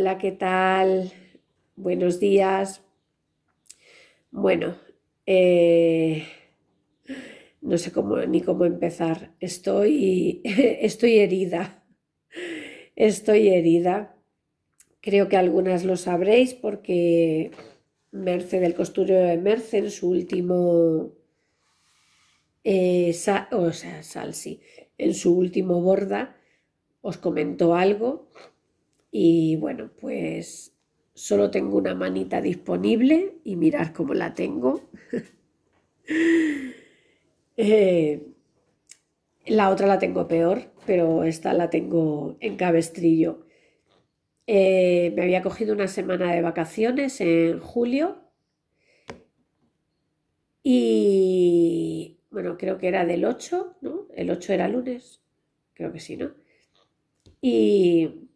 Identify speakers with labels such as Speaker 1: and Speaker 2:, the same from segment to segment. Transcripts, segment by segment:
Speaker 1: Hola, ¿qué tal? Buenos días. Bueno, eh, no sé cómo ni cómo empezar. Estoy, estoy herida. Estoy herida. Creo que algunas lo sabréis porque Merce del costurero de Merce en su último eh, o en su último borda os comentó algo y bueno, pues solo tengo una manita disponible y mirar cómo la tengo. Eh, la otra la tengo peor, pero esta la tengo en cabestrillo. Eh, me había cogido una semana de vacaciones en julio y bueno, creo que era del 8, ¿no? El 8 era lunes, creo que sí, ¿no? Y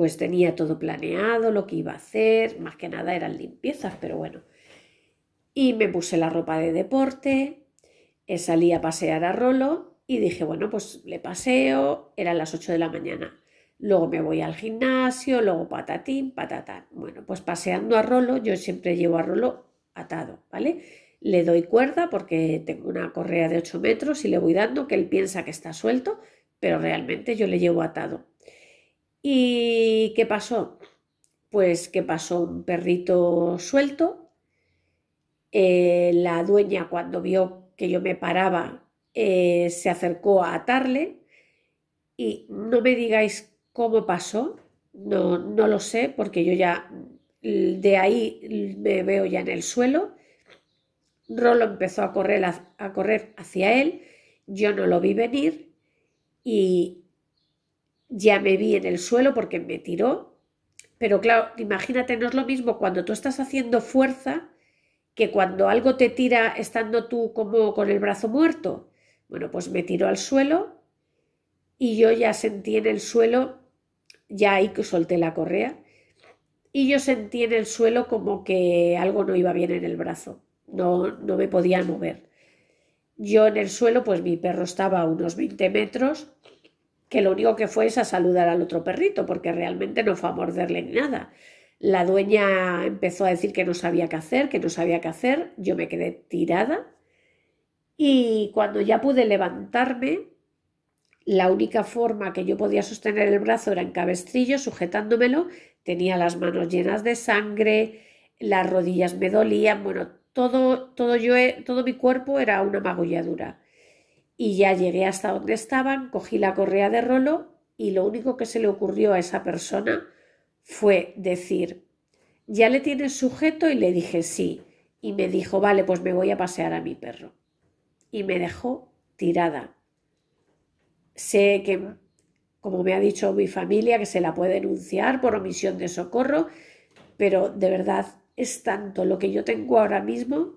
Speaker 1: pues tenía todo planeado, lo que iba a hacer, más que nada eran limpiezas, pero bueno. Y me puse la ropa de deporte, eh, salí a pasear a Rolo y dije, bueno, pues le paseo, eran las 8 de la mañana. Luego me voy al gimnasio, luego patatín, patatán. Bueno, pues paseando a Rolo, yo siempre llevo a Rolo atado, ¿vale? Le doy cuerda porque tengo una correa de 8 metros y le voy dando que él piensa que está suelto, pero realmente yo le llevo atado. ¿Y qué pasó? Pues que pasó un perrito suelto. Eh, la dueña cuando vio que yo me paraba eh, se acercó a atarle y no me digáis cómo pasó, no, no lo sé porque yo ya mm, de ahí me veo ya en el suelo. Rolo empezó a correr, a correr hacia él, yo no lo vi venir y ya me vi en el suelo porque me tiró. Pero claro, imagínate, no es lo mismo cuando tú estás haciendo fuerza que cuando algo te tira estando tú como con el brazo muerto. Bueno, pues me tiró al suelo y yo ya sentí en el suelo, ya ahí que solté la correa, y yo sentí en el suelo como que algo no iba bien en el brazo, no, no me podía mover. Yo en el suelo, pues mi perro estaba a unos 20 metros que lo único que fue es a saludar al otro perrito, porque realmente no fue a morderle ni nada. La dueña empezó a decir que no sabía qué hacer, que no sabía qué hacer, yo me quedé tirada y cuando ya pude levantarme, la única forma que yo podía sostener el brazo era en cabestrillo, sujetándomelo, tenía las manos llenas de sangre, las rodillas me dolían, bueno, todo, todo, yo, todo mi cuerpo era una magulladura y ya llegué hasta donde estaban, cogí la correa de rolo y lo único que se le ocurrió a esa persona fue decir, ya le tienes sujeto y le dije sí. Y me dijo, vale, pues me voy a pasear a mi perro. Y me dejó tirada. Sé que, como me ha dicho mi familia, que se la puede denunciar por omisión de socorro, pero de verdad es tanto lo que yo tengo ahora mismo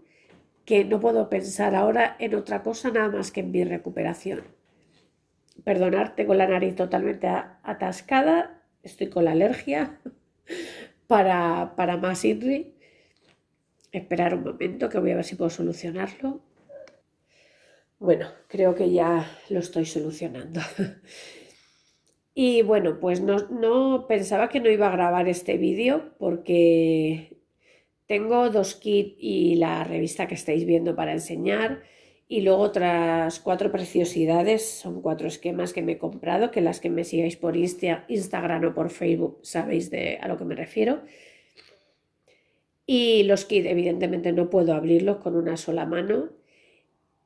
Speaker 1: que no puedo pensar ahora en otra cosa nada más que en mi recuperación. perdonarte tengo la nariz totalmente atascada, estoy con la alergia para, para más INRI. Esperar un momento que voy a ver si puedo solucionarlo. Bueno, creo que ya lo estoy solucionando. y bueno, pues no, no pensaba que no iba a grabar este vídeo porque tengo dos kits y la revista que estáis viendo para enseñar y luego otras cuatro preciosidades, son cuatro esquemas que me he comprado, que las que me sigáis por Instagram o por Facebook sabéis de a lo que me refiero. Y los kits, evidentemente no puedo abrirlos con una sola mano.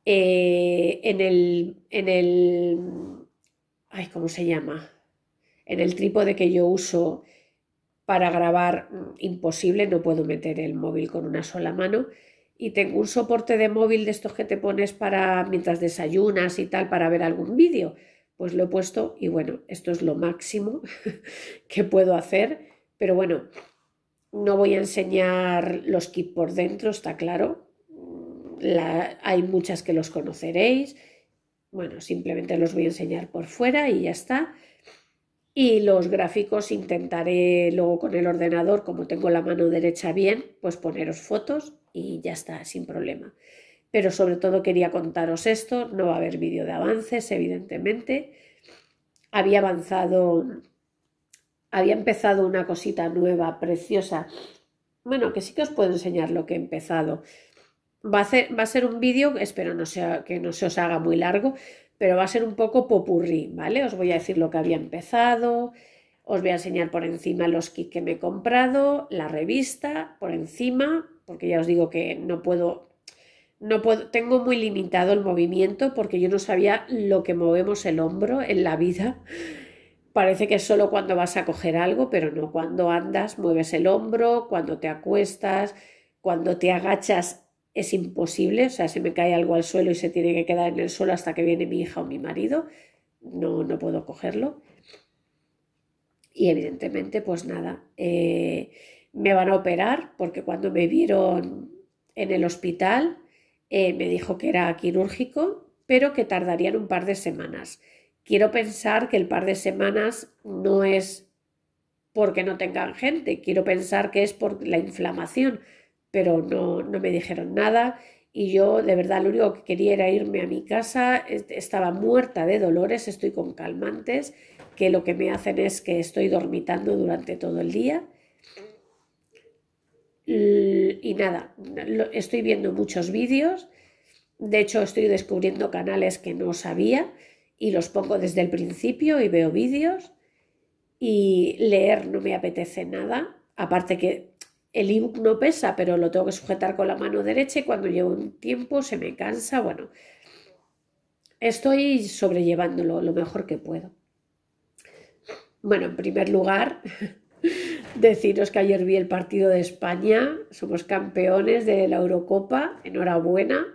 Speaker 1: Eh, en el, en el, ay, ¿cómo se llama? En el trípode que yo uso para grabar, mm, imposible, no puedo meter el móvil con una sola mano. Y tengo un soporte de móvil de estos que te pones para mientras desayunas y tal, para ver algún vídeo. Pues lo he puesto y bueno, esto es lo máximo que puedo hacer. Pero bueno, no voy a enseñar los kits por dentro, está claro. Mm, hay muchas que los conoceréis. Bueno, simplemente los voy a enseñar por fuera y ya está y los gráficos intentaré luego con el ordenador, como tengo la mano derecha bien, pues poneros fotos y ya está, sin problema. Pero sobre todo quería contaros esto, no va a haber vídeo de avances, evidentemente. Había avanzado, había empezado una cosita nueva, preciosa. Bueno, que sí que os puedo enseñar lo que he empezado. Va a, va a ser un vídeo, espero no sea, que no se os haga muy largo, pero va a ser un poco popurrí, ¿vale? Os voy a decir lo que había empezado, os voy a enseñar por encima los kits que me he comprado, la revista, por encima, porque ya os digo que no puedo, no puedo, tengo muy limitado el movimiento porque yo no sabía lo que movemos el hombro en la vida. Parece que es solo cuando vas a coger algo, pero no, cuando andas mueves el hombro, cuando te acuestas, cuando te agachas es imposible, o sea, si me cae algo al suelo y se tiene que quedar en el suelo hasta que viene mi hija o mi marido, no, no puedo cogerlo. Y evidentemente, pues nada, eh, me van a operar porque cuando me vieron en el hospital eh, me dijo que era quirúrgico, pero que tardarían un par de semanas. Quiero pensar que el par de semanas no es porque no tengan gente, quiero pensar que es por la inflamación, pero no, no me dijeron nada y yo de verdad lo único que quería era irme a mi casa, estaba muerta de dolores, estoy con calmantes, que lo que me hacen es que estoy dormitando durante todo el día. Y nada, estoy viendo muchos vídeos, de hecho estoy descubriendo canales que no sabía y los pongo desde el principio y veo vídeos y leer no me apetece nada, aparte que el ebook no pesa, pero lo tengo que sujetar con la mano derecha y cuando llevo un tiempo se me cansa. Bueno, estoy sobrellevándolo lo mejor que puedo. Bueno, en primer lugar, deciros que ayer vi el partido de España. Somos campeones de la Eurocopa. Enhorabuena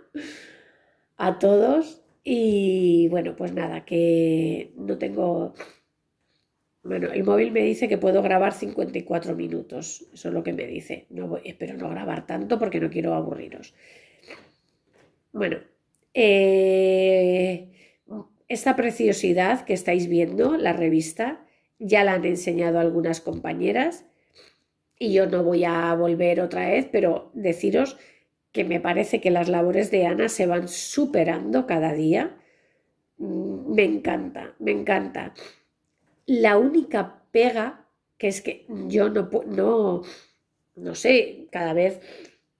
Speaker 1: a todos. Y bueno, pues nada, que no tengo bueno, el móvil me dice que puedo grabar 54 minutos, eso es lo que me dice. No espero no grabar tanto porque no quiero aburriros. Bueno, eh, esta preciosidad que estáis viendo, la revista, ya la han enseñado algunas compañeras y yo no voy a volver otra vez, pero deciros que me parece que las labores de Ana se van superando cada día. Mm, me encanta, me encanta. La única pega, que es que yo no, no, no sé, cada vez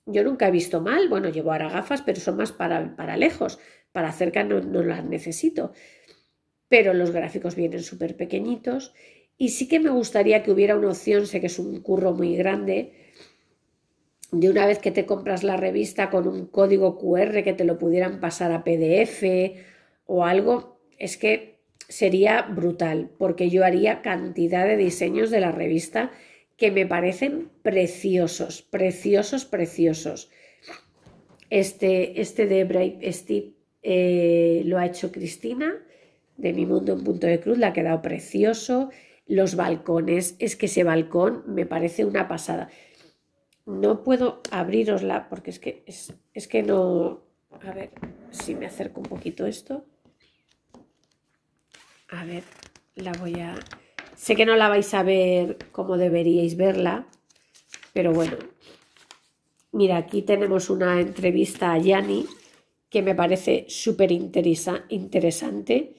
Speaker 1: yo nunca he visto mal, bueno, llevo ahora gafas, pero son más para, para lejos, para cerca no, no las necesito, pero los gráficos vienen súper pequeñitos y sí que me gustaría que hubiera una opción, sé que es un curro muy grande, de una vez que te compras la revista con un código QR que te lo pudieran pasar a PDF o algo, es que sería brutal, porque yo haría cantidad de diseños de la revista que me parecen preciosos, preciosos, preciosos. Este, este de Brave Steve eh, lo ha hecho Cristina de Mi Mundo en Punto de Cruz, la ha quedado precioso. Los balcones, es que ese balcón me parece una pasada. No puedo abrirosla porque es que, es, es que no... A ver si me acerco un poquito esto. A ver, la voy a... Sé que no la vais a ver como deberíais verla, pero bueno. Mira, aquí tenemos una entrevista a Yanni que me parece súper interesante.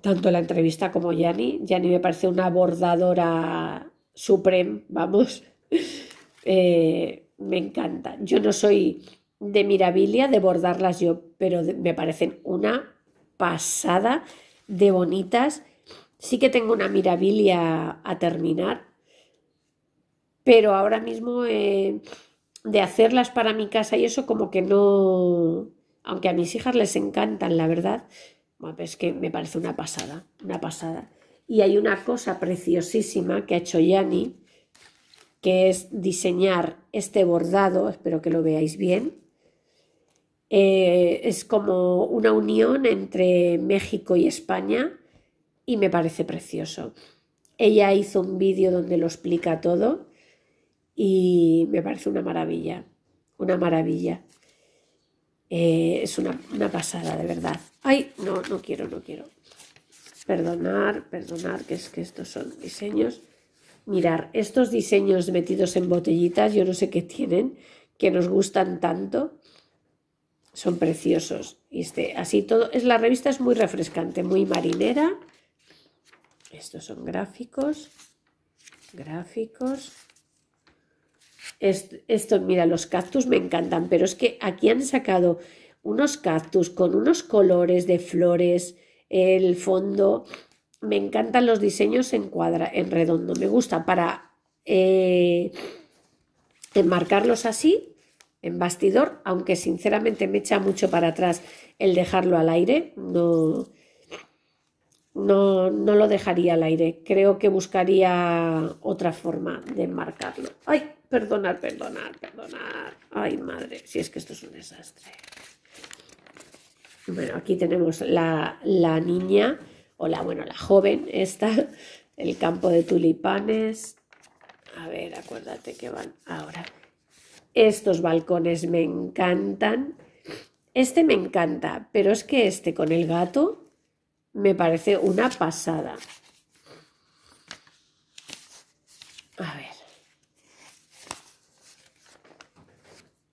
Speaker 1: Tanto la entrevista como Yanni. Yanni me parece una bordadora suprema, vamos. Eh, me encanta. Yo no soy de Mirabilia, de bordarlas yo, pero me parecen una pasada de bonitas. Sí que tengo una mirabilia a terminar, pero ahora mismo eh, de hacerlas para mi casa y eso como que no, aunque a mis hijas les encantan, la verdad, es que me parece una pasada, una pasada. Y hay una cosa preciosísima que ha hecho Yani, que es diseñar este bordado, espero que lo veáis bien, eh, es como una unión entre México y España y me parece precioso. Ella hizo un vídeo donde lo explica todo y me parece una maravilla, una maravilla. Eh, es una, una, pasada, de verdad. Ay, no, no quiero, no quiero. Perdonar, perdonar, que es que estos son diseños. Mirar, estos diseños metidos en botellitas, yo no sé qué tienen, que nos gustan tanto son preciosos. Y este, así todo, es, la revista es muy refrescante, muy marinera. Estos son gráficos, gráficos. Esto, mira, los cactus me encantan, pero es que aquí han sacado unos cactus con unos colores de flores, el fondo. Me encantan los diseños en cuadra, en redondo. Me gusta para eh, enmarcarlos así en bastidor, aunque sinceramente me echa mucho para atrás el dejarlo al aire, no, no, lo dejaría al aire, creo que buscaría otra forma de enmarcarlo. ¡Ay! Perdonar, perdonar, perdonar. Ay, madre, si es que esto es un desastre. Bueno, aquí tenemos la, niña, o la, bueno, la joven, esta, el campo de tulipanes. A ver, acuérdate que van ahora. Estos balcones me encantan. Este me encanta, pero es que este con el gato me parece una pasada. A ver.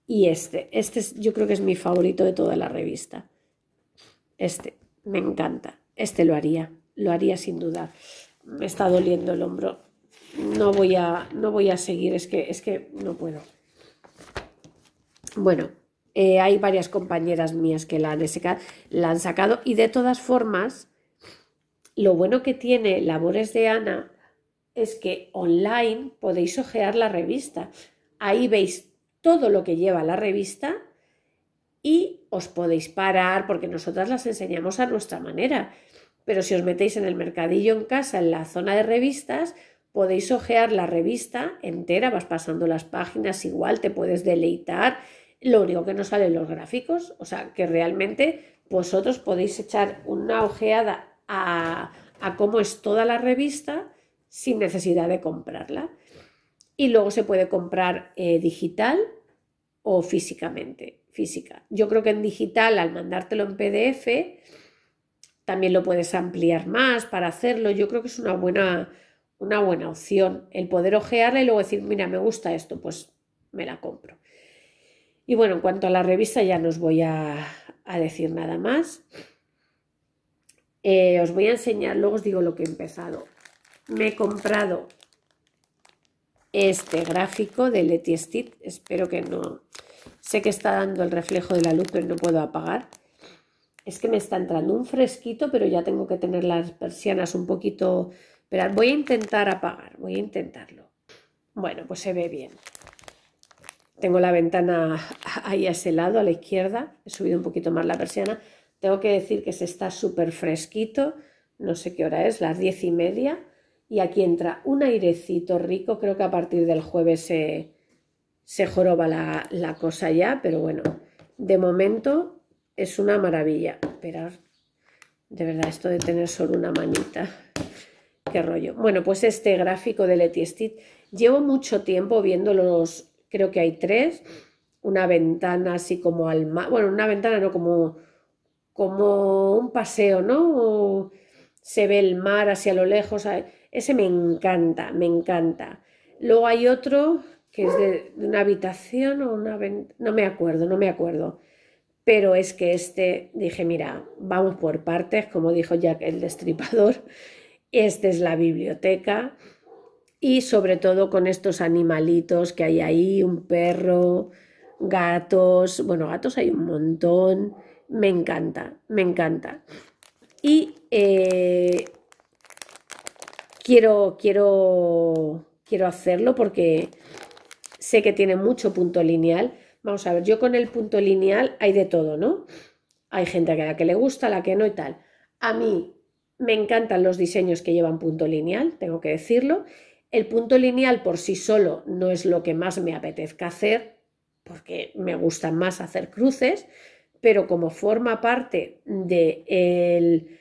Speaker 1: Y este, este es, yo creo que es mi favorito de toda la revista. Este, me encanta. Este lo haría, lo haría sin duda. Me está doliendo el hombro. No voy a, no voy a seguir, es que, es que no puedo. Bueno, eh, hay varias compañeras mías que la han, la han sacado y de todas formas, lo bueno que tiene Labores de Ana es que online podéis ojear la revista. Ahí veis todo lo que lleva la revista y os podéis parar porque nosotras las enseñamos a nuestra manera. Pero si os metéis en el mercadillo en casa, en la zona de revistas, podéis ojear la revista entera, vas pasando las páginas igual, te puedes deleitar lo único que nos salen los gráficos, o sea, que realmente vosotros podéis echar una ojeada a, cómo es toda la revista sin necesidad de comprarla. Y luego se puede comprar eh, digital o físicamente, física. Yo creo que en digital, al mandártelo en PDF, también lo puedes ampliar más para hacerlo. Yo creo que es una buena, una buena opción el poder ojearla y luego decir, mira, me gusta esto, pues me la compro. Y bueno, en cuanto a la revista ya no os voy a, decir nada más. Eh, os voy a enseñar, luego os digo lo que he empezado. Me he comprado este gráfico de Letty Steed. Espero que no... Sé que está dando el reflejo de la luz, pero no puedo apagar. Es que me está entrando un fresquito, pero ya tengo que tener las persianas un poquito... Pero voy a intentar apagar, voy a intentarlo. Bueno, pues se ve bien. Tengo la ventana ahí a ese lado, a la izquierda. He subido un poquito más la persiana. Tengo que decir que se está súper fresquito. No sé qué hora es, las diez y media. Y aquí entra un airecito rico. Creo que a partir del jueves se, joroba la, cosa ya. Pero bueno, de momento es una maravilla. esperar, de verdad, esto de tener solo una manita. Qué rollo. Bueno, pues este gráfico de Letty Llevo mucho tiempo viendo los, creo que hay tres, una ventana así como al mar, bueno, una ventana no como, como un paseo, ¿no? se ve el mar hacia lo lejos, ese me encanta, me encanta. Luego hay otro que es de, de una habitación o una ventana, no me acuerdo, no me acuerdo. Pero es que este, dije, mira, vamos por partes, como dijo Jack el Destripador, esta es la biblioteca, y sobre todo con estos animalitos que hay ahí, un perro, gatos, bueno, gatos hay un montón, me encanta, me encanta. Y eh, quiero, quiero, quiero hacerlo porque sé que tiene mucho punto lineal. Vamos a ver, yo con el punto lineal hay de todo, ¿no? Hay gente a la que le gusta, a la que no y tal. A mí me encantan los diseños que llevan punto lineal, tengo que decirlo, el punto lineal por sí solo no es lo que más me apetezca hacer, porque me gusta más hacer cruces, pero como forma parte de,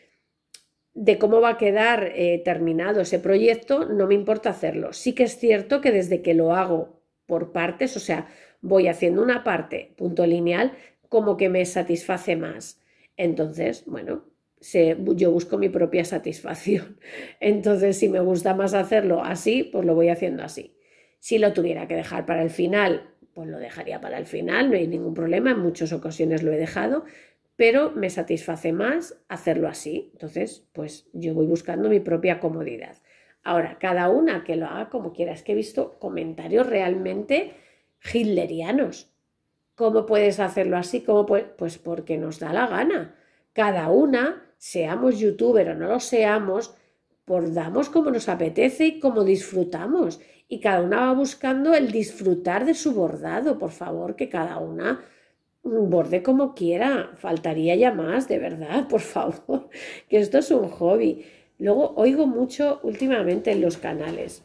Speaker 1: de cómo va a quedar eh, terminado ese proyecto, no me importa hacerlo. Sí que es cierto que desde que lo hago por partes, o sea, voy haciendo una parte, punto lineal, como que me satisface más. Entonces, bueno, yo busco mi propia satisfacción. Entonces, si me gusta más hacerlo así, pues lo voy haciendo así. Si lo tuviera que dejar para el final, pues lo dejaría para el final, no hay ningún problema, en muchas ocasiones lo he dejado, pero me satisface más hacerlo así. Entonces, pues yo voy buscando mi propia comodidad. Ahora, cada una que lo haga como quiera, es que he visto comentarios realmente hitlerianos. ¿Cómo puedes hacerlo así? Pues porque nos da la gana. Cada una seamos youtuber o no lo seamos, Bordamos pues como nos apetece y como disfrutamos. Y cada una va buscando el disfrutar de su bordado, por favor, que cada una borde como quiera. Faltaría ya más, de verdad, por favor, que esto es un hobby. Luego oigo mucho últimamente en los canales.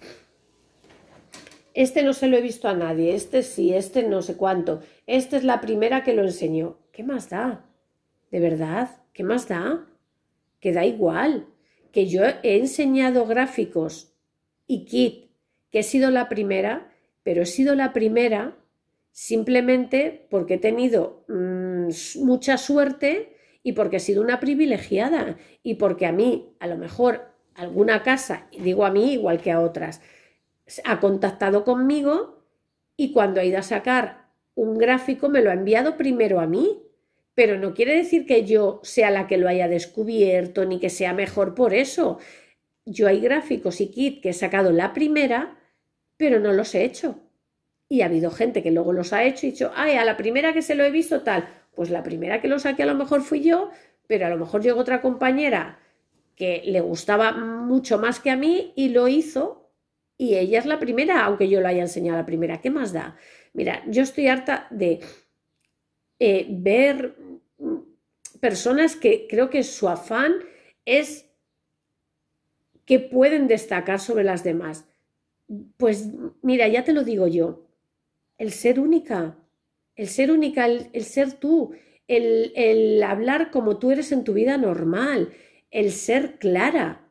Speaker 1: Este no se lo he visto a nadie, este sí, este no sé cuánto. Esta es la primera que lo enseñó. ¿Qué más da? ¿De verdad? ¿Qué más da? que da igual, que yo he enseñado gráficos y kit, que he sido la primera, pero he sido la primera simplemente porque he tenido mm, mucha suerte y porque he sido una privilegiada y porque a mí, a lo mejor, alguna casa, digo a mí igual que a otras, ha contactado conmigo y cuando ha ido a sacar un gráfico me lo ha enviado primero a mí pero no quiere decir que yo sea la que lo haya descubierto ni que sea mejor por eso. Yo hay gráficos y kit que he sacado la primera, pero no los he hecho. Y ha habido gente que luego los ha hecho y dicho, ay, a la primera que se lo he visto tal, pues la primera que lo saqué a lo mejor fui yo, pero a lo mejor llegó otra compañera que le gustaba mucho más que a mí y lo hizo y ella es la primera, aunque yo lo haya enseñado la primera. ¿Qué más da? Mira, yo estoy harta de eh, ver mm, personas que creo que su afán es que pueden destacar sobre las demás. Pues mira, ya te lo digo yo, el ser única, el ser única, el, ser tú, el, hablar como tú eres en tu vida normal, el ser clara,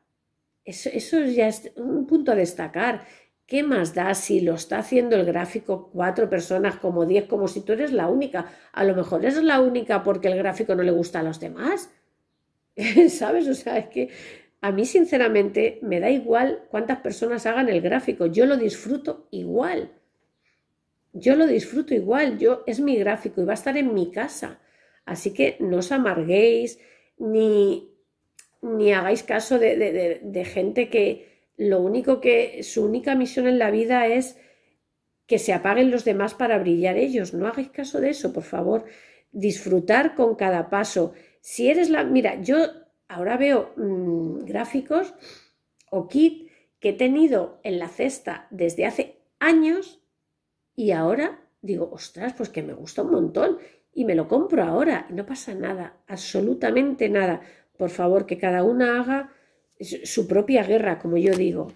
Speaker 1: eso, eso ya es un punto a destacar, ¿Qué más da si lo está haciendo el gráfico cuatro personas como diez, como si tú eres la única? A lo mejor eres la única porque el gráfico no le gusta a los demás. ¿Sabes? O sea, es que a mí sinceramente me da igual cuántas personas hagan el gráfico. Yo lo disfruto igual. Yo lo disfruto igual. Yo es mi gráfico y va a estar en mi casa. Así que no os amarguéis ni, ni hagáis caso de gente que, lo único que su única misión en la vida es que se apaguen los demás para brillar ellos. No hagáis caso de eso, por favor. Disfrutar con cada paso. Si eres la... Mira, yo ahora veo mm, gráficos o kit que he tenido en la cesta desde hace años y ahora digo, ostras, pues que me gusta un montón y me lo compro ahora y no pasa nada, absolutamente nada. Por favor, que cada una haga su propia guerra, como yo digo.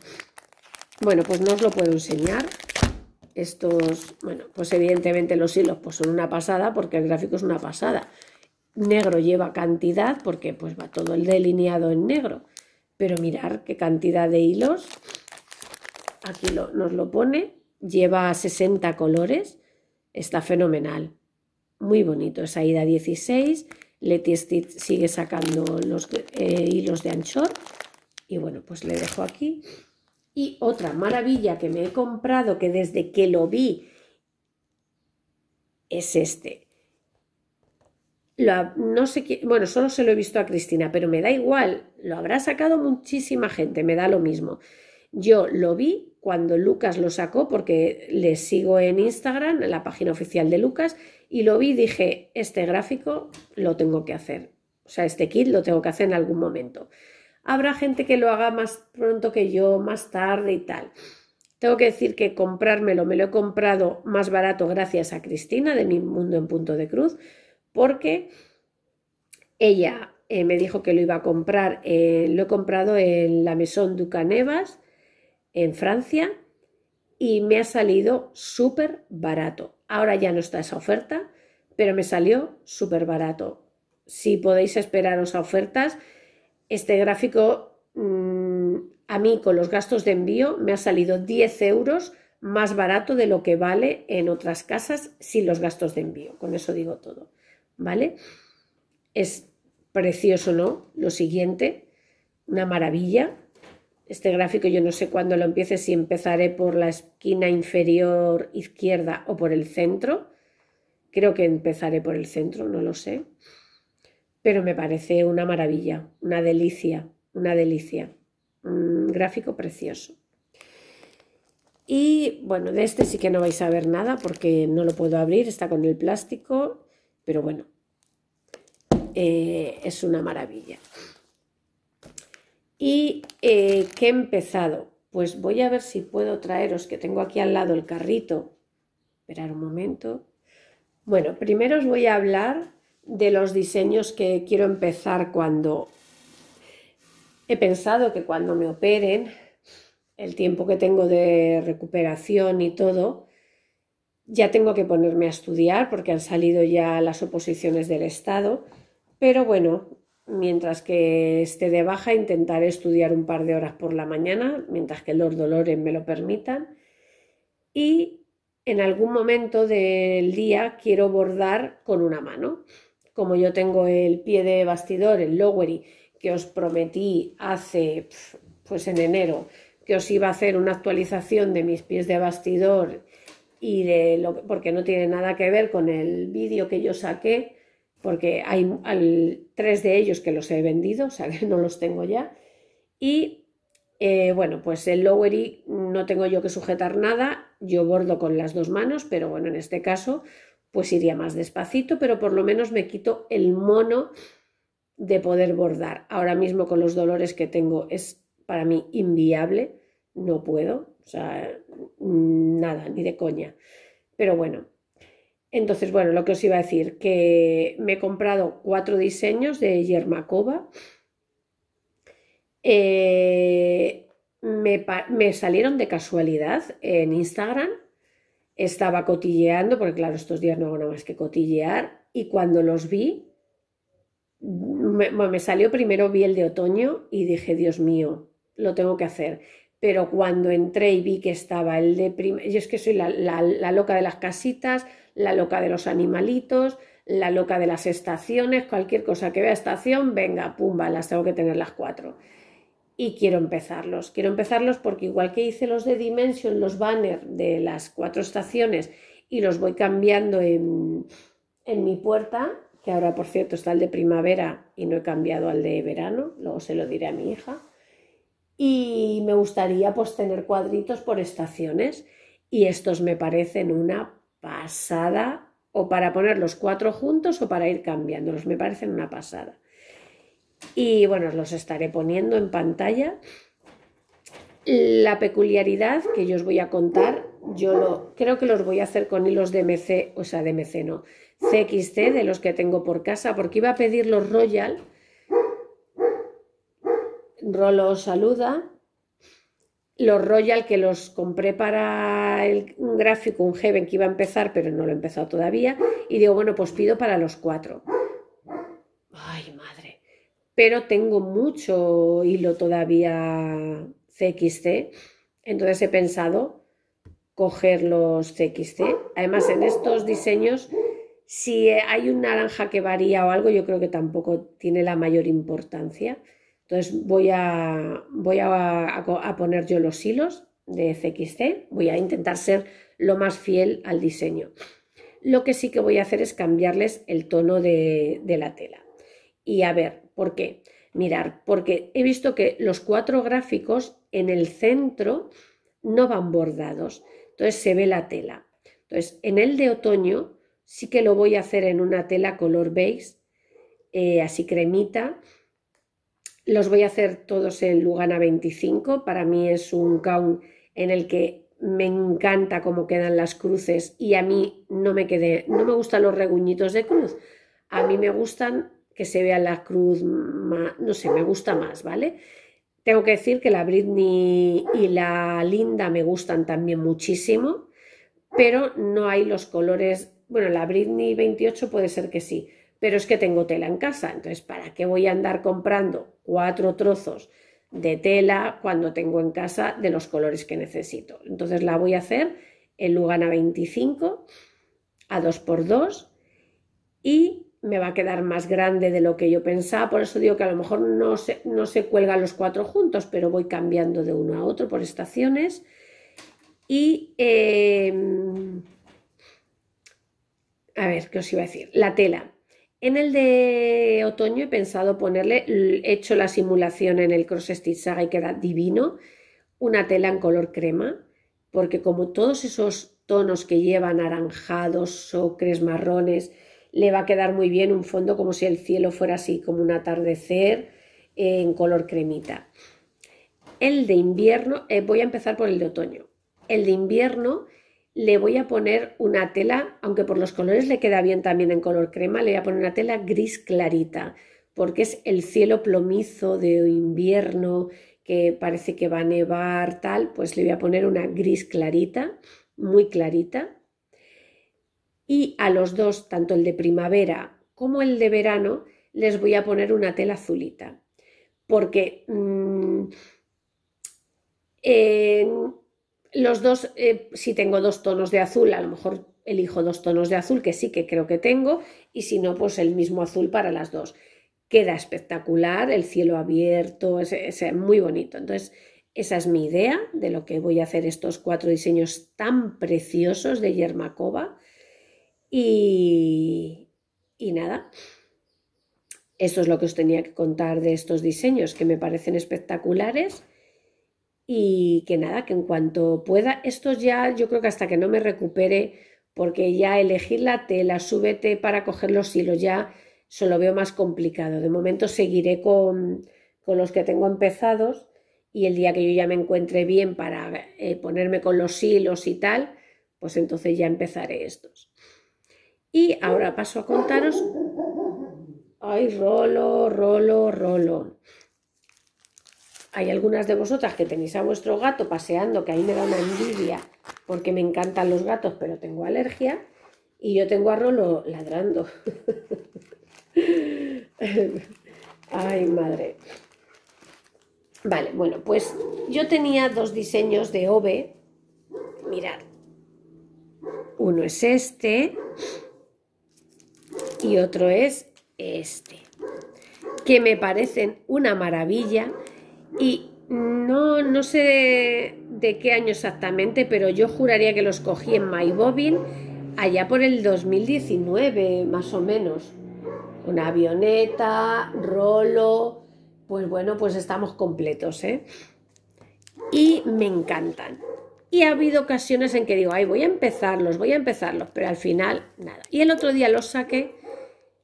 Speaker 1: Bueno, pues no os lo puedo enseñar. Estos, bueno, pues evidentemente los hilos pues son una pasada porque el gráfico es una pasada. Negro lleva cantidad porque pues va todo el delineado en negro. Pero mirar qué cantidad de hilos. Aquí nos lo pone. Lleva 60 colores. Está fenomenal. Muy bonito. Esa ida 16. Letty sigue sacando los eh, hilos de anchor y bueno, pues le dejo aquí. Y otra maravilla que me he comprado, que desde que lo vi, es este. no sé bueno, solo se lo he visto a Cristina, pero me da igual, lo habrá sacado muchísima gente, me da lo mismo. Yo lo vi cuando Lucas lo sacó, porque le sigo en Instagram, en la página oficial de Lucas, y lo vi y dije, este gráfico lo tengo que hacer. O sea, este kit lo tengo que hacer en algún momento. Habrá gente que lo haga más pronto que yo, más tarde y tal. Tengo que decir que comprármelo me lo he comprado más barato gracias a Cristina de Mi Mundo en Punto de Cruz, porque ella eh, me dijo que lo iba a comprar. Eh, lo he comprado en la Maison Ducanevas, en Francia, y me ha salido súper barato. Ahora ya no está esa oferta, pero me salió súper barato. Si podéis esperaros a ofertas, este gráfico mm, a mí con los gastos de envío me ha salido 10 euros más barato de lo que vale en otras casas sin los gastos de envío. Con eso digo todo, ¿vale? Es precioso, ¿no? Lo siguiente, una maravilla. Este gráfico yo no sé cuándo lo empiece, si empezaré por la esquina inferior izquierda o por el centro. Creo que empezaré por el centro, no lo sé pero me parece una maravilla, una delicia, una delicia. Un gráfico precioso. Y bueno, de este sí que no vais a ver nada porque no lo puedo abrir, está con el plástico, pero bueno, eh, es una maravilla. ¿Y eh, qué he empezado? Pues voy a ver si puedo traeros, que tengo aquí al lado el carrito. Esperar un momento. Bueno, primero os voy a hablar de los diseños que quiero empezar cuando he pensado que cuando me operen, el tiempo que tengo de recuperación y todo, ya tengo que ponerme a estudiar porque han salido ya las oposiciones del Estado, pero bueno, mientras que esté de baja intentaré estudiar un par de horas por la mañana, mientras que los dolores me lo permitan, y en algún momento del día quiero bordar con una mano como yo tengo el pie de bastidor, el lowery, que os prometí hace, pues en enero, que os iba a hacer una actualización de mis pies de bastidor y de lo porque no tiene nada que ver con el vídeo que yo saqué, porque hay, tres de ellos que los he vendido, o sea que no los tengo ya. Y eh, bueno, pues el lowery no tengo yo que sujetar nada, yo bordo con las dos manos, pero bueno, en este caso pues iría más despacito, pero por lo menos me quito el mono de poder bordar. Ahora mismo con los dolores que tengo es para mí inviable, no puedo, o sea, nada, ni de coña. Pero bueno, entonces, bueno, lo que os iba a decir, que me he comprado cuatro diseños de Yermakova. Eh, me, salieron de casualidad en Instagram estaba cotilleando, porque claro, estos días no hago nada más que cotillear, y cuando los vi, me, salió primero vi el de otoño y dije, Dios mío, lo tengo que hacer pero cuando entré y vi que estaba el de primer... Yo es que soy la, la, loca de las casitas, la loca de los animalitos, la loca de las estaciones, cualquier cosa que vea estación, venga, pumba, las tengo que tener las cuatro y quiero empezarlos. Quiero empezarlos porque igual que hice los de Dimension, los banners de las cuatro estaciones y los voy cambiando en, en, mi puerta, que ahora por cierto está el de primavera y no he cambiado al de verano, luego se lo diré a mi hija. Y me gustaría pues tener cuadritos por estaciones y estos me parecen una pasada o para poner los cuatro juntos o para ir cambiándolos, me parecen una pasada y bueno, os los estaré poniendo en pantalla. La peculiaridad que yo os voy a contar, yo lo, creo que los voy a hacer con hilos de MC, o sea, de MC no, CXT, de los que tengo por casa, porque iba a pedir los Royal. Rolo saluda. Los Royal que los compré para el, gráfico, un Heaven que iba a empezar, pero no lo he empezado todavía. Y digo, bueno, pues pido para los cuatro. Ay, pero tengo mucho hilo todavía CXC entonces he pensado coger los CXC Además, en estos diseños, si hay un naranja que varía o algo, yo creo que tampoco tiene la mayor importancia. Entonces voy a, voy a, poner yo los hilos de CXC, voy a intentar ser lo más fiel al diseño. Lo que sí que voy a hacer es cambiarles el tono de la tela. Y a ver, ¿Por qué? Mirar, porque he visto que los cuatro gráficos en el centro no van bordados, entonces se ve la tela. Entonces, en el de otoño sí que lo voy a hacer en una tela color beige, eh, así cremita. Los voy a hacer todos en Lugana 25, para mí es un count en el que me encanta cómo quedan las cruces y a mí no me quedé, no me gustan los reguñitos de cruz, a mí me gustan que se vea la cruz, no sé, me gusta más, ¿vale? Tengo que decir que la Britney y la Linda me gustan también muchísimo, pero no hay los colores, bueno, la Britney 28 puede ser que sí, pero es que tengo tela en casa, entonces, ¿para qué voy a andar comprando cuatro trozos de tela cuando tengo en casa de los colores que necesito? Entonces la voy a hacer en Lugana 25 a 2x2 y me va a quedar más grande de lo que yo pensaba, por eso digo que a lo mejor no se, no se cuelgan los cuatro juntos, pero voy cambiando de uno a otro por estaciones. Y, em, a ver, ¿qué os iba a decir? La tela. En el de otoño he pensado ponerle, he hecho la simulación en el Cross Stitch Saga y queda divino, una tela en color crema, porque como todos esos tonos que llevan anaranjados ocres, marrones, le va a quedar muy bien un fondo como si el cielo fuera así, como un atardecer en color cremita. El de invierno, eh, voy a empezar por el de otoño. El de invierno le voy a poner una tela, aunque por los colores le queda bien también en color crema, le voy a poner una tela gris clarita, porque es el cielo plomizo de invierno que parece que va a nevar tal, pues le voy a poner una gris clarita, muy clarita y a los dos, tanto el de primavera como el de verano, les voy a poner una tela azulita. Porque mm, los dos, eh, si tengo dos tonos de azul, a lo mejor elijo dos tonos de azul, que sí que creo que tengo, y si no, pues el mismo azul para las dos. Queda espectacular, el cielo abierto, es, es muy bonito. Entonces, esa es mi idea de lo que voy a hacer estos cuatro diseños tan preciosos de Yermakova y, nada, eso es lo que os tenía que contar de estos diseños que me parecen espectaculares y que nada, que en cuanto pueda, estos ya yo creo que hasta que no me recupere, porque ya elegir la tela, súbete para coger los hilos, ya se lo veo más complicado. De momento seguiré con, los que tengo empezados y el día que yo ya me encuentre bien para eh, ponerme con los hilos y tal, pues entonces ya empezaré estos. Y ahora paso a contaros. Ay, rolo, rolo, rolo. Hay algunas de vosotras que tenéis a vuestro gato paseando, que ahí me da una envidia porque me encantan los gatos, pero tengo alergia. Y yo tengo a Rolo ladrando. Ay, madre. Vale, bueno, pues yo tenía dos diseños de OVE. Mirad. Uno es este y otro es este, que me parecen una maravilla y no, sé de qué año exactamente, pero yo juraría que los cogí en My Bobbin allá por el 2019, más o menos. Una avioneta, rolo, pues bueno, pues estamos completos, ¿eh? Y me encantan. Y ha habido ocasiones en que digo, ay, voy a empezarlos, voy a empezarlos, pero al final nada. Y el otro día los saqué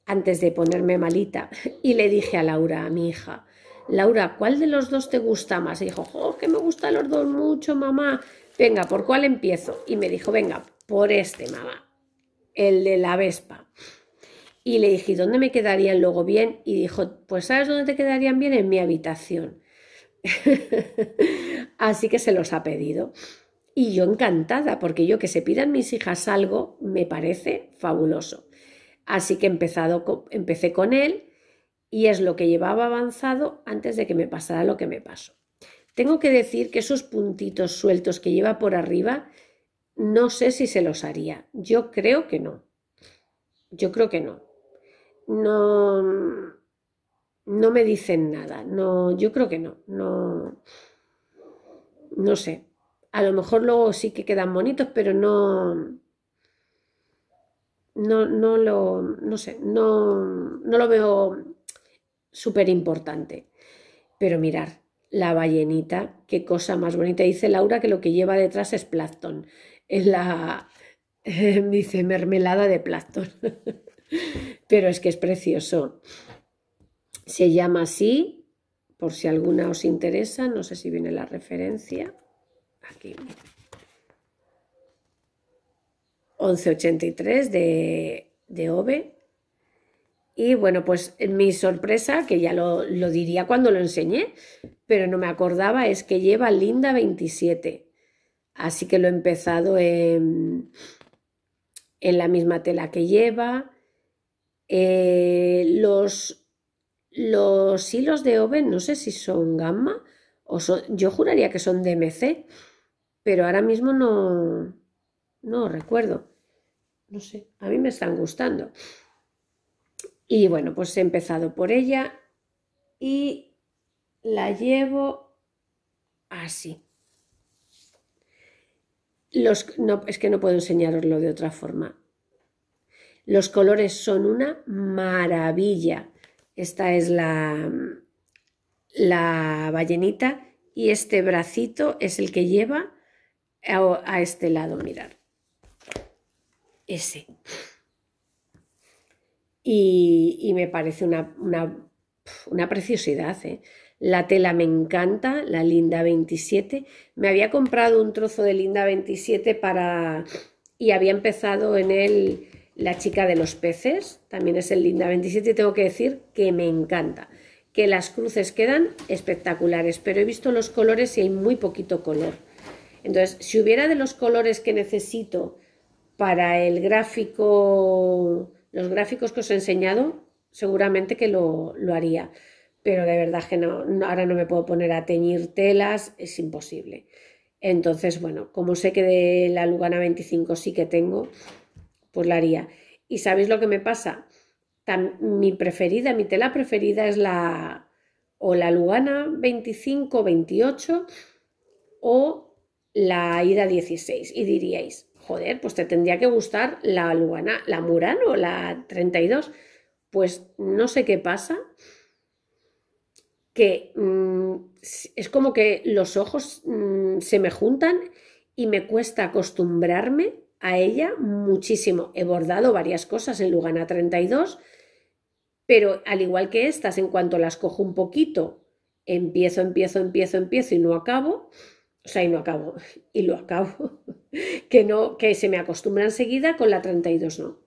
Speaker 1: antes de ponerme malita y le dije a Laura, a mi hija, Laura, ¿cuál de los dos te gusta más? Y dijo, oh, que me gustan los dos mucho, mamá. Venga, ¿por cuál empiezo? Y me dijo, venga, por este, mamá, el de la Vespa. Y le dije, ¿dónde me quedarían luego bien? Y dijo, pues ¿sabes dónde te quedarían bien? En mi habitación. Así que se los ha pedido. Y yo encantada, porque yo que se pidan mis hijas algo me parece fabuloso. Así que empezado, empecé con él y es lo que llevaba avanzado antes de que me pasara lo que me pasó. Tengo que decir que esos puntitos sueltos que lleva por arriba, no sé si se los haría. Yo creo que no. Yo creo que no. No, no me dicen nada. No, yo creo que no. No, no sé. A lo mejor luego sí que quedan bonitos, pero no, no, no, lo, sé, no, lo veo súper importante. Pero mirar, la ballenita, qué cosa más bonita. Dice Laura que lo que lleva detrás es plancton. la, dice, mermelada de plastón. Pero es que es precioso. Se llama así, por si alguna os interesa, no sé si viene la referencia. Aquí. 1183 de, de OVE. Y bueno, pues mi sorpresa, que ya lo, diría cuando lo enseñé, pero no me acordaba, es que lleva Linda 27. Así que lo he empezado en, la misma tela que lleva. Eh, los, los hilos de Ove no sé si son gamma o yo juraría que son DMC, pero ahora mismo no, no recuerdo no sé, a mí me están gustando. Y bueno, pues he empezado por ella y la llevo así. Los, no, es que no puedo enseñaroslo de otra forma. Los colores son una maravilla. Esta es la, la ballenita y este bracito es el que lleva a, a este lado, mirar ese. Y, me parece una, una, preciosidad. ¿eh? La tela me encanta, la Linda 27. Me había comprado un trozo de Linda 27 para... y había empezado en él La chica de los peces, también es el Linda 27 y tengo que decir que me encanta, que las cruces quedan espectaculares, pero he visto los colores y hay muy poquito color. Entonces, si hubiera de los colores que necesito para el gráfico, los gráficos que os he enseñado, seguramente que lo, haría. Pero de verdad que no, ahora no me puedo poner a teñir telas, es imposible. Entonces, bueno, como sé que de la Lugana 25 sí que tengo, pues la haría. ¿Y sabéis lo que me pasa? mi preferida, mi tela preferida es la o la Lugana 25, 28 o la Ida 16. Y diríais, joder, pues te tendría que gustar la Lugana, la Murano, la 32. Pues no sé qué pasa, que mm, es como que los ojos mm, se me juntan y me cuesta acostumbrarme a ella muchísimo. He bordado varias cosas en Lugana 32, pero al igual que estas, en cuanto las cojo un poquito, empiezo, empiezo, empiezo, empiezo y no acabo. O sea, y no acabo, y lo acabo. que no, que se me acostumbra enseguida, con la 32 no.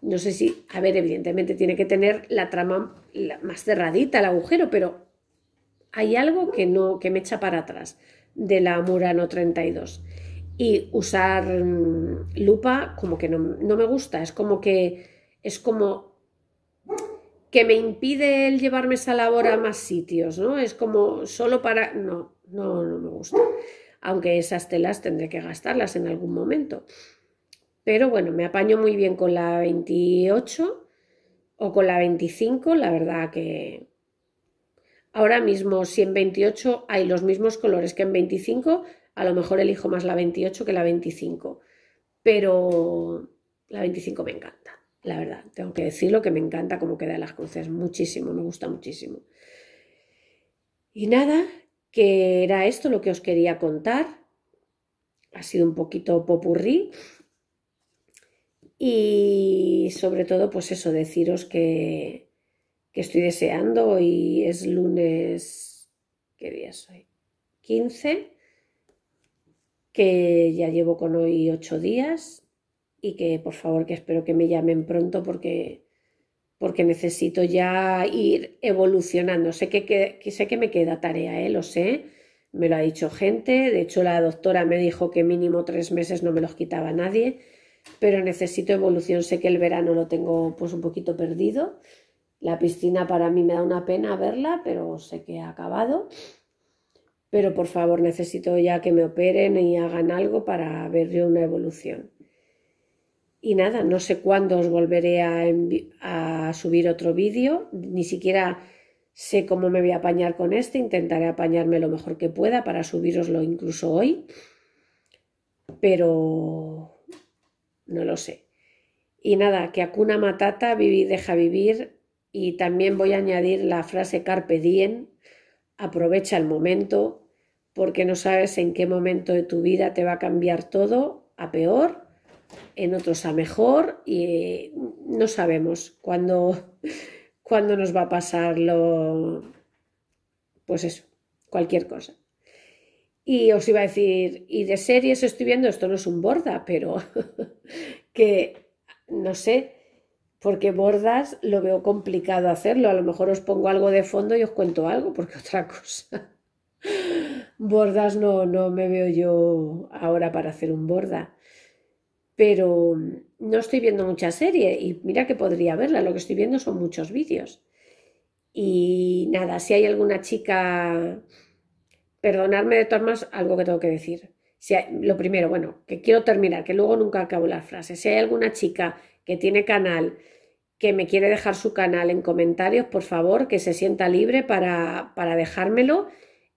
Speaker 1: No sé si, a ver, evidentemente tiene que tener la trama más cerradita, el agujero, pero hay algo que no, que me echa para atrás de la Murano 32. Y usar mm, lupa como que no, no me gusta, es como que, es como que me impide el llevarme esa labor a más sitios, ¿no? Es como solo para... No, no, no me gusta aunque esas telas tendré que gastarlas en algún momento. Pero bueno, me apaño muy bien con la 28 o con la 25, la verdad que ahora mismo si en 28 hay los mismos colores que en 25, a lo mejor elijo más la 28 que la 25, pero la 25 me encanta, la verdad, tengo que decirlo que me encanta cómo quedan las cruces, muchísimo, me gusta muchísimo. Y nada, que era esto lo que os quería contar. Ha sido un poquito popurrí. Y sobre todo, pues eso, deciros que, estoy deseando y es lunes, ¿qué día soy? 15, que ya llevo con hoy ocho días y que por favor que espero que me llamen pronto porque porque necesito ya ir evolucionando. Sé que, sé que me queda tarea, ¿eh? lo sé, me lo ha dicho gente, de hecho la doctora me dijo que mínimo tres meses no me los quitaba nadie, pero necesito evolución, sé que el verano lo tengo pues un poquito perdido, la piscina para mí me da una pena verla, pero sé que ha acabado, pero por favor necesito ya que me operen y hagan algo para ver yo una evolución. Y nada, no sé cuándo os volveré a, a subir otro vídeo, ni siquiera sé cómo me voy a apañar con este, intentaré apañarme lo mejor que pueda para subiroslo incluso hoy, pero no lo sé. Y nada, que acuna matata, vivir deja vivir, y también voy a añadir la frase carpe diem, aprovecha el momento, porque no sabes en qué momento de tu vida te va a cambiar todo a peor en otros a mejor y no sabemos cuándo, cuándo nos va a pasar lo, pues eso, cualquier cosa. Y os iba a decir, y de series estoy viendo, esto no es un borda, pero que no sé, porque bordas lo veo complicado hacerlo. A lo mejor os pongo algo de fondo y os cuento algo, porque otra cosa. bordas no, no me veo yo ahora para hacer un borda pero mm, no estoy viendo mucha serie y mira que podría verla, lo que estoy viendo son muchos vídeos. Y nada, si hay alguna chica, perdonadme de todas algo que tengo que decir. Si lo primero, bueno, que quiero terminar, que luego nunca acabo la frase. Si hay alguna chica que tiene canal, que me quiere dejar su canal en comentarios, por favor, que se sienta libre para, para dejármelo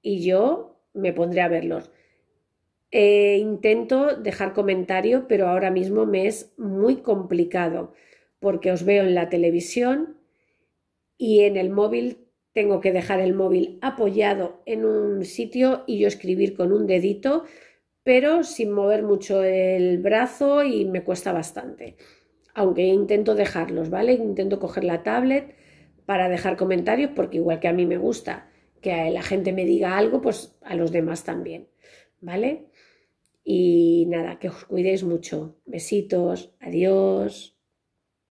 Speaker 1: y yo me pondré a verlos. Eh, intento dejar comentario, pero ahora mismo me es muy complicado porque os veo en la televisión y en el móvil tengo que dejar el móvil apoyado en un sitio y yo escribir con un dedito, pero sin mover mucho el brazo y me cuesta bastante. Aunque intento dejarlos, ¿vale? Intento coger la tablet para dejar comentarios porque igual que a mí me gusta que la gente me diga algo, pues a los demás también, ¿vale? Y nada, que os cuidéis mucho. Besitos, adiós.